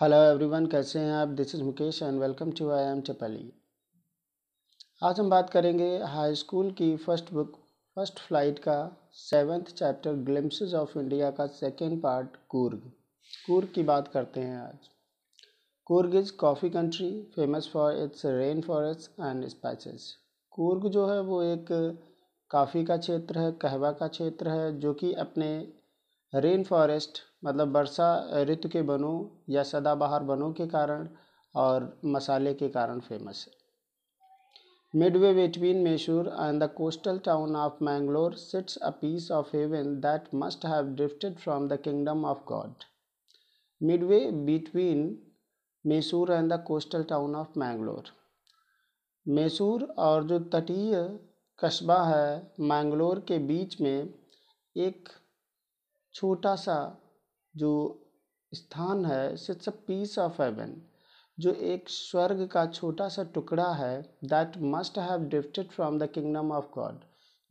Hello everyone कैसे हैं आप this is Mukesh and welcome to I M Chapali आज हम बात करेंगे हाई स्कूल की फर्स्ट बुक फर्स्ट फ्लाइट का seventh chapter Glimpses of India का सेकेंड पार्ट कूर्ग कूर्ग की बात करते हैं आज Coorg is coffee country famous for its rain forest and spices Coorg जो है वो एक काफ़ी का क्षेत्र है कहवा का क्षेत्र है जो कि अपने रेन फॉरेस्ट मतलब वर्षा ऋतु के बनों या सदाबहार बनों के कारण और मसाले के कारण फेमस है midway between Mysore and the coastal town of Mangalore sits a piece of heaven that must have drifted from the kingdom of God midway between Mysore and the coastal town of Mangalore Mysore और जो तटीय कस्बा है मैंगलोर के बीच में एक छोटा सा जो स्थान है sits a piece of heaven जो एक स्वर्ग का छोटा सा टुकड़ा है that must have drifted from the kingdom of God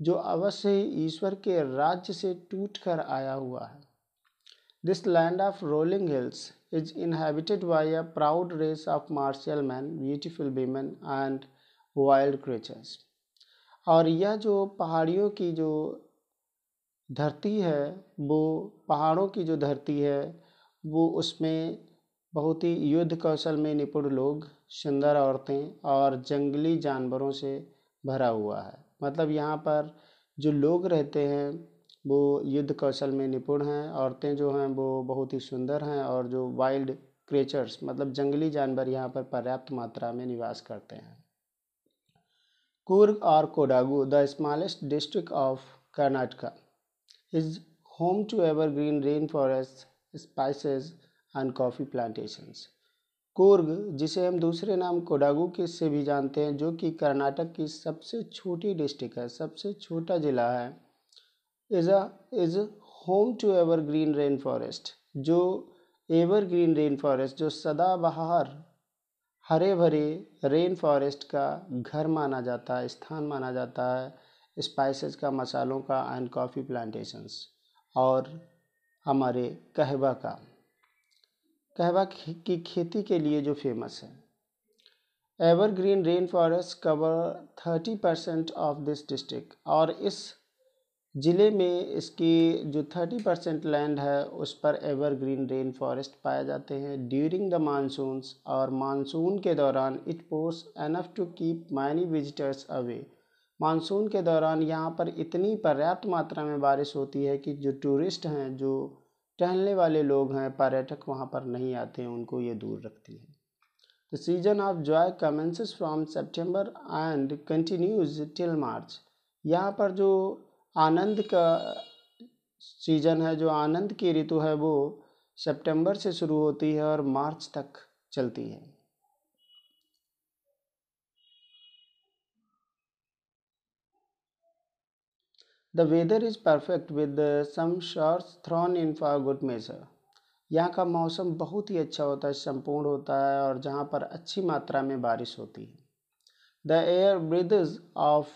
जो अवश्य ही ईश्वर के राज्य से टूट कर आया हुआ है this land of rolling hills is inhabited by a proud race of martial man beautiful women and wild creatures और यह जो पहाड़ियों की जो धरती है वो पहाड़ों की जो धरती है वो उसमें बहुत ही युद्ध कौशल में निपुण लोग सुंदर औरतें और जंगली जानवरों से भरा हुआ है मतलब यहाँ पर जो लोग रहते हैं वो युद्ध कौशल में निपुण हैं औरतें जो हैं वो बहुत ही सुंदर हैं और जो वाइल्ड क्रिएचर्स मतलब जंगली जानवर यहाँ पर पर्याप्त मात्रा में निवास करते हैं कुर्ग और Kodagu the smallest district of Karnataka is home to evergreen rainforests, spices and coffee plantations. Coorg जिसे हम दूसरे नाम कोडागू के से भी जानते हैं जो कि कर्नाटक की सबसे छोटी डिस्ट्रिक्ट है सबसे छोटा ज़िला है is a is home to evergreen rain forest जो एवरग्रीन रेन फॉरेस्ट जो सदाबहार हरे भरे रेन फॉरेस्ट का घर माना जाता है स्थान माना जाता है स्पाइसेस का मसालों का एंड कॉफ़ी प्लांटेशंस और हमारे कहवा का कहवा की खेती के लिए जो फेमस है evergreen rain forest cover thirty percent of this district और इस ज़िले में इसकी जो थर्टी परसेंट लैंड है उस पर एवरग्रीन रेन फॉरेस्ट पाए जाते हैं ड्यूरिंग द मानसूनस और मानसून के दौरान it post enough to keep many visitors away monsoon के दौरान यहाँ पर इतनी पर्याप्त मात्रा में बारिश होती है कि जो टूरिस्ट हैं जो टहलने वाले लोग हैं पर्यटक वहाँ पर नहीं आते हैं उनको ये दूर रखती है the season of joy commences from September and continues till March यहाँ पर जो आनंद का सीजन है जो आनंद की ऋतु है वो सितंबर से शुरू होती है और मार्च तक चलती है the weather is perfect with some showers thrown in for good measure यहाँ का मौसम बहुत ही अच्छा होता है संपूर्ण होता है और जहाँ पर अच्छी मात्रा में बारिश होती है the air breathes of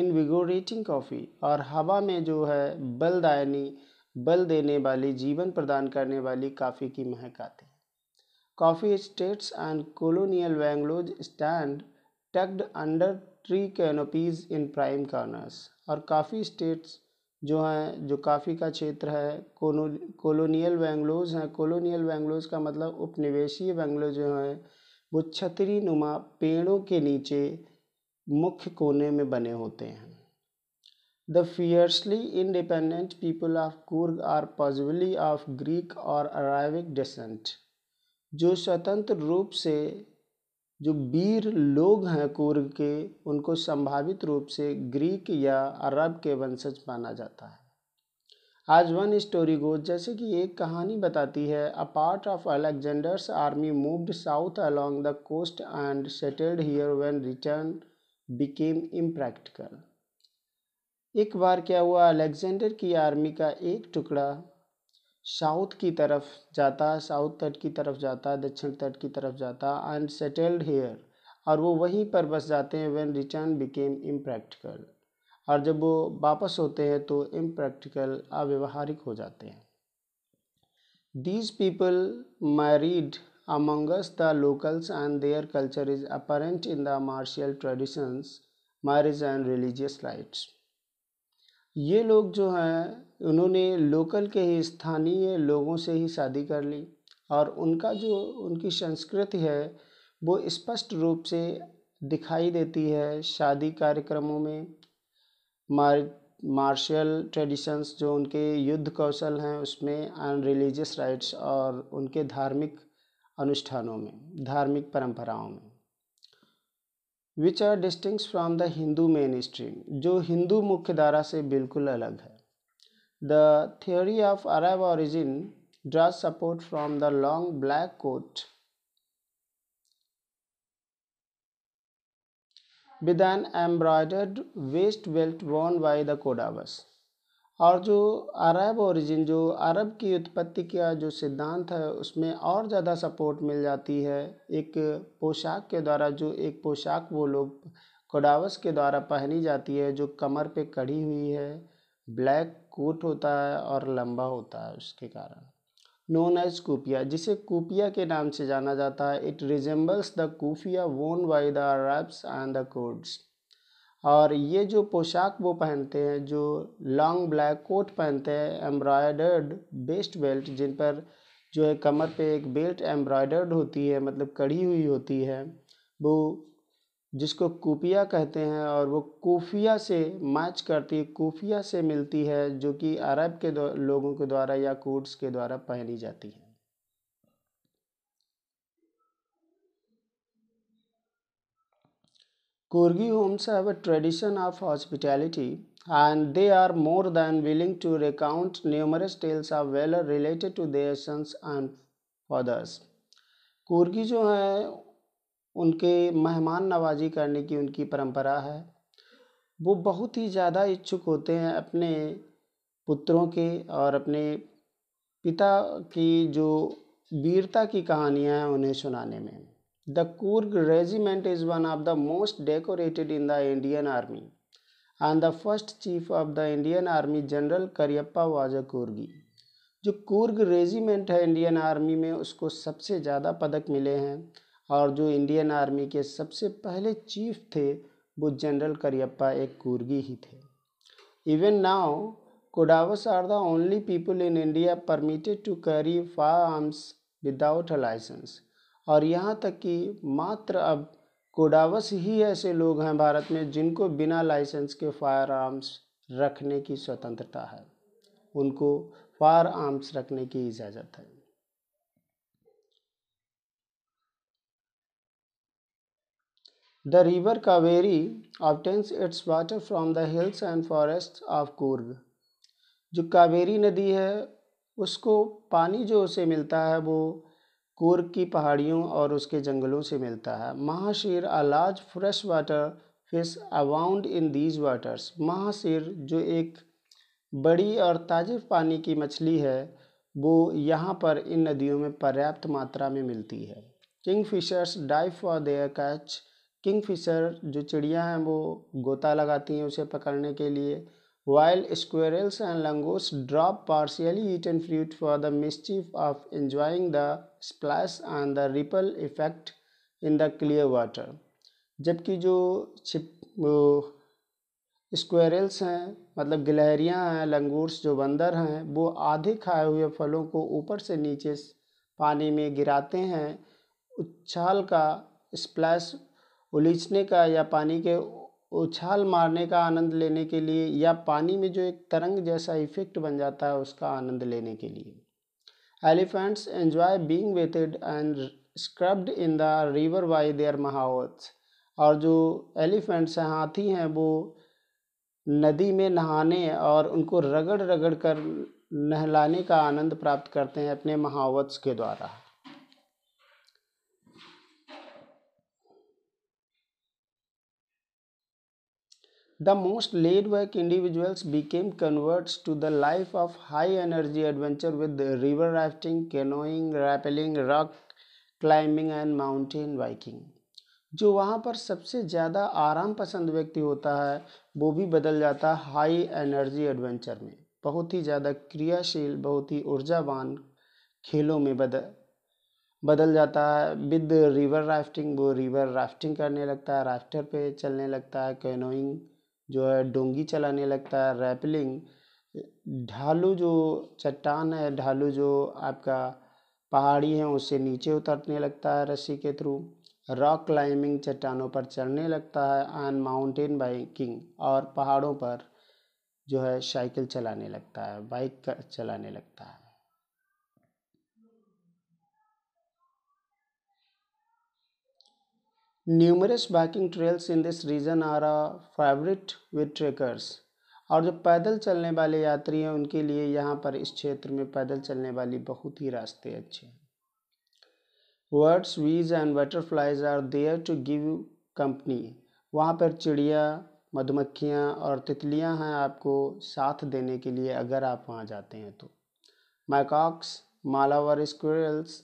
invigorating coffee और हवा में जो है बलदायनी बल देने वाली जीवन प्रदान करने वाली काफ़ी की महक आती है coffee estates and colonial bungalows stand tucked under tree canopies in prime corners और काफ़ी स्टेट्स जो हैं जो काफ़ी का क्षेत्र है कॉलोनियल बैंगलोज हैं कोलोनियल बैंगलोज का मतलब उपनिवेशीय बैंगलो जो हैं वो छतरी नुमा पेड़ों के नीचे मुख्य कोने में बने होते हैं the fiercely independent people of Coorg are possibly of Greek or Arabic descent जो स्वतंत्र रूप से जो वीर लोग हैं कुर्ग के उनको संभावित रूप से ग्रीक या अरब के वंशज माना जाता है आज वन स्टोरी गो जैसे कि एक कहानी बताती है a part of Alexander's army moved south along the coast and settled here when return became impractical एक बार क्या हुआ अलेक्जेंडर की आर्मी का एक टुकड़ा साउथ की तरफ जाता साउथ तट की तरफ जाता दक्षिण तट की तरफ जाता एंड सेटल्ड हेयर और वो वहीं पर बस जाते हैं व्हेन रिटर्न बिकेम इम्प्रैक्टिकल और जब वो वापस होते हैं तो इम्प्रैक्टिकल अव्यवहारिक हो जाते हैं these people married amongst the locals and their culture is apparent in the martial traditions marriage and religious rites ये लोग जो हैं उन्होंने लोकल के ही स्थानीय लोगों से ही शादी कर ली और उनका जो उनकी संस्कृति है वो स्पष्ट रूप से दिखाई देती है शादी कार्यक्रमों में मार मार्शल ट्रेडिशंस जो उनके युद्ध कौशल हैं उसमें अन रिलीजियस राइट्स और उनके धार्मिक अनुष्ठानों में धार्मिक परंपराओं में which are distinct from the Hindu mainstream जो हिंदू मुख्य धारा से बिल्कुल अलग है the theory of Arab origin draw support from the long black coat with an embroidered waist belt worn by the Kodavas और जो अरब ओरिजिन जो अरब की उत्पत्ति का जो सिद्धांत है उसमें और ज़्यादा सपोर्ट मिल जाती है एक पोशाक के द्वारा जो एक पोशाक वो लोग कोडावस के द्वारा पहनी जाती है जो कमर पे कड़ी हुई है ब्लैक कोट होता है और लंबा होता है उसके कारण नोन एज कूपिया जिसे कूपिया के नाम से जाना जाता है it resembles the kufiya worn by the Arabs and the Kodavas और ये जो पोशाक वो पहनते हैं जो लॉन्ग ब्लैक कोट पहनते हैं एम्ब्रॉयडर्ड बेस्ट बेल्ट जिन पर जो है कमर पे एक बेल्ट एम्ब्रॉयडर्ड होती है मतलब कड़ी हुई होती है वो जिसको कूफिया कहते हैं और वो कूफिया से मैच करती है कूफिया से मिलती है जो कि अरब के लोगों के द्वारा या कोट्स के द्वारा पहनी जाती है Kurgi homes have a tradition of hospitality and they are more than willing to recount numerous tales of valor related to their sons and fathers. Kurgi jo hai unke mehman nawazi karne ki unki parampara hai. वो बहुत ही ज़्यादा इच्छुक होते हैं अपने पुत्रों के और अपने पिता की जो वीरता की कहानियाँ हैं उन्हें सुनाने में the Kurg regiment is one of the most decorated in the Indian army and the first chief of the Indian army general Cariappa was a जो कूर्ग रेजिमेंट है इंडियन आर्मी में उसको सबसे ज़्यादा पदक मिले हैं और जो इंडियन आर्मी के सबसे पहले चीफ थे वो जनरल करियप्पा एक कूर्गी ही थे even now Kodavas are the only people in India permitted to carry firearms without a license और यहाँ तक कि मात्र अब कोडावस ही ऐसे लोग हैं भारत में जिनको बिना लाइसेंस के फायर आर्म्स रखने की स्वतंत्रता है उनको फायर आर्म्स रखने की इजाज़त है the river Kaveri obtains its water from the hills and forest of Coorg जो कावेरी नदी है उसको पानी जो उसे मिलता है वो कुर्ग की पहाड़ियों और उसके जंगलों से मिलता है mahseer a large fresh water fish abound in these waters mahseer जो एक बड़ी और ताजे पानी की मछली है वो यहाँ पर इन नदियों में पर्याप्त मात्रा में मिलती है kingfishers dive for their catch kingfisher जो चिड़िया हैं वो गोता लगाती हैं उसे पकड़ने के लिए while squirrels and langurs drop partially eaten fruit for the mischief of enjoying the splash and the ripple effect in the clear water जबकि जो छिप स्क्वेरल्स हैं मतलब गिलहरियाँ हैं लंगूर्स जो बंदर हैं वो आधे खाए हुए फलों को ऊपर से नीचे पानी में गिराते हैं उछाल का स्प्लैश उलीचने का या पानी के उछाल मारने का आनंद लेने के लिए या पानी में जो एक तरंग जैसा इफेक्ट बन जाता है उसका आनंद लेने के लिए elephants enjoy being wetted and scrubbed in the river by their mahouts और जो एलिफेंट्स हैं हाथी हैं वो नदी में नहाने और उनको रगड़ रगड़ कर नहलाने का आनंद प्राप्त करते हैं अपने महावत्स के द्वारा The most laid-back individuals became converts to the life of high-energy adventure with river rafting, canoeing, rappelling, rock climbing and mountain biking. जो वहाँ पर सबसे ज़्यादा आराम पसंद व्यक्ति होता है वो भी बदल जाता है हाई एनर्जी एडवेंचर में बहुत ही ज़्यादा क्रियाशील बहुत ही ऊर्जावान खेलों में बदल बदल जाता है विद रिवर राफ्टिंग वो रिवर राफ्टिंग करने लगता है राफ्टर पे चलने लगता है कैनोइंग जो है डोंगी चलाने लगता है रैपलिंग ढालू जो चट्टान है ढालू जो आपका पहाड़ी है उससे नीचे उतरने लगता है रस्सी के थ्रू रॉक क्लाइंबिंग चट्टानों पर चढ़ने लगता है एंड माउंटेन बाइकिंग और पहाड़ों पर जो है साइकिल चलाने लगता है बाइक चलाने लगता है numerous biking trails in this region are a favourite with trekkers और जो पैदल चलने वाले यात्री हैं उनके लिए यहाँ पर इस क्षेत्र में पैदल चलने वाली बहुत ही रास्ते अच्छे हैं birds bees and butterflies are there to give company वहाँ पर चिड़िया मधुमक्खियाँ और तितलियाँ हैं आपको साथ देने के लिए अगर आप वहाँ जाते हैं तो macaques Malabar squirrels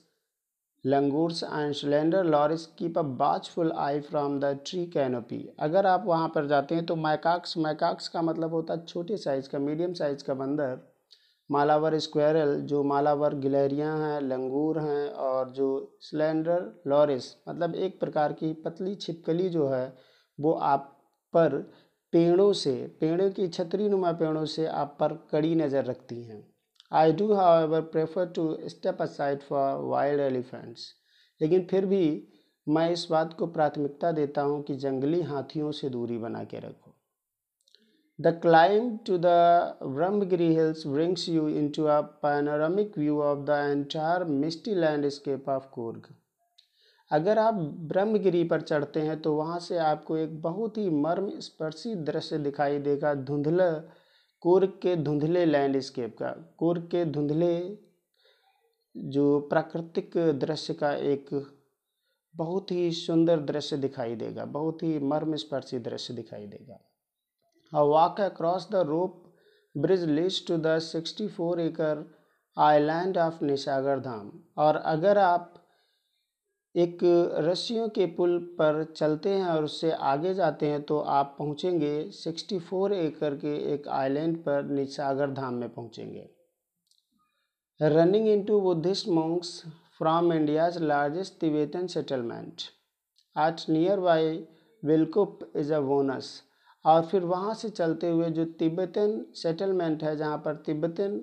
langurs and slender loris keep a full eye from the tree canopy अगर आप वहाँ पर जाते हैं तो मैकाक्स मैकाक्स का मतलब होता है छोटे साइज़ का मीडियम साइज़ का बंदर मालावर स्क्वेरल जो मालावर गिलहरियाँ हैं लंगूर हैं और जो सिलेंडर लॉरिस मतलब एक प्रकार की पतली छिपकली जो है वो आप पर पेड़ों से पेड़ों की छतरी नुमा पेड़ों से आप पर कड़ी नज़र रखती हैं I do however prefer to step aside for wild elephants लेकिन फिर भी मैं इस बात को प्राथमिकता देता हूँ कि जंगली हाथियों से दूरी बना के रखो the climb to the Brahmagiri hills brings you into a panoramic view of the entire misty landscape of Coorg अगर आप ब्रह्मगिरी पर चढ़ते हैं तो वहाँ से आपको एक बहुत ही मर्म स्पर्शी दृश्य दिखाई देगा धुंधला कुर्ग के धुंधले लैंडस्केप का कुर्ग के धुंधले जो प्राकृतिक दृश्य का एक बहुत ही सुंदर दृश्य दिखाई देगा बहुत ही मर्मस्पर्शी दृश्य दिखाई देगा walk across the rope bridge bridge to the sixty four acre island of Nisargadhama और अगर आप एक रस्सियों के पुल पर चलते हैं और उससे आगे जाते हैं तो आप पहुंचेंगे 64 एकड़ के एक आइलैंड पर निसागर धाम में पहुंचेंगे running into Buddhist monks from India's largest Tibetan settlement at nearby Bylakuppe is a bonus और फिर वहाँ से चलते हुए जो तिब्बतन सेटलमेंट है जहाँ पर तिब्बतन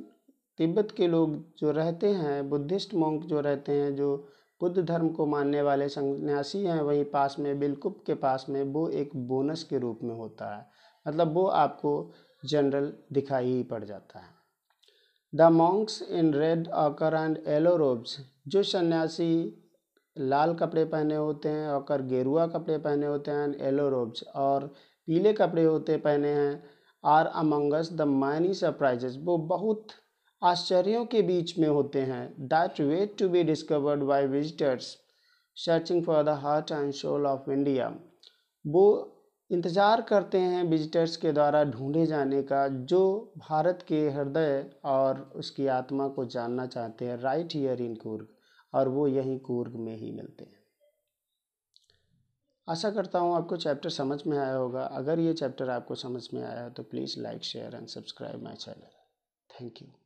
तिब्बत के लोग जो रहते हैं बुद्धिस्ट मॉन्क जो रहते हैं जो बुद्ध धर्म को मानने वाले सन्यासी हैं वहीं पास में बिलकुप के पास में वो एक बोनस के रूप में होता है मतलब वो आपको जनरल दिखाई ही पड़ जाता है the monks in red ochre and yellow robes जो सन्यासी लाल कपड़े पहने होते हैं ऑकर गेरुआ कपड़े पहने होते हैं एंड येलो रोब्स और पीले कपड़े होते पहने हैं are amongst the many surprises वो बहुत आश्चर्यों के बीच में होते हैं that wait to be discovered by visitors searching for the heart and soul of India वो इंतज़ार करते हैं विजिटर्स के द्वारा ढूंढे जाने का जो भारत के हृदय और उसकी आत्मा को जानना चाहते हैं राइट हीयर इन कूर्ग और वो यहीं कूर्ग में ही मिलते हैं आशा करता हूँ आपको चैप्टर समझ में आया होगा अगर ये चैप्टर आपको समझ में आया तो please like share and subscribe my channel thank you